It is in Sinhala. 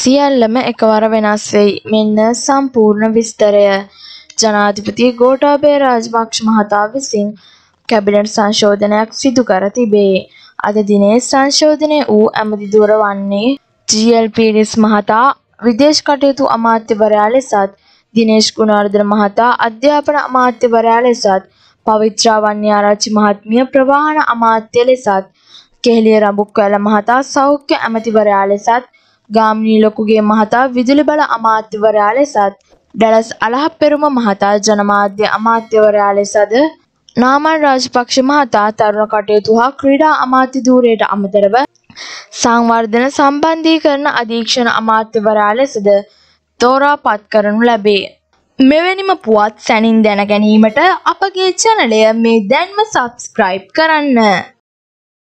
සියල්ලම එකවර වෙනස් වෙයි. මෙන්න සම්පූර්ණ විස්තරය. ජනාධිපති ගෝඨාභය රාජපක්ෂ මහතා විසින් කැබිනට් සංශෝධනයක් සිදු කර තිබේ. අද දිනේ සංශෝධනය වූ ඇමතිදුවර වන්නේ GLP රිස් මහතා විදේශ කටයුතු අමාත්‍යවරයා ලෙසත් දිනේෂ් ගුණවර්ධන මහතා අධ්‍යාපන අමාත්‍යවරයා ලෙසත් පවිත්‍රා වන්‍යාරච්චි මහත්මිය ප්‍රවාහන අමාත්‍ය ලෙසත් කෙහෙලිය රඹුක්වැල මහතා සෞඛ්‍ය ඇමතිවරයා ලෙසත් ගාමිණී ලොකුගේ මහතා විදුලි බල අමාත්‍යවරයා ලෙසත් ඩැලස් අලහප්පෙරුම මහතා ජනමාධ්‍ය අමාත්‍යවරයා ලෙසද නාමල් රාජපක්ෂ මහතා තරුණ කටයුතු හා ක්‍රීඩා අමාත්‍ය ධූරයට අමතරව සංවර්ධන සම්බන්ධීකරණ අධීක්ෂණ අමාත්‍යවරයා ලෙසද තෝරාපත් කරනු ලැබේ. මෙවැනිම පුවත් සැනින් දැන ගැනීමට අපගේ චැනලය මේ දැන්ම සබස්ක්‍රයිබ් කරන්න.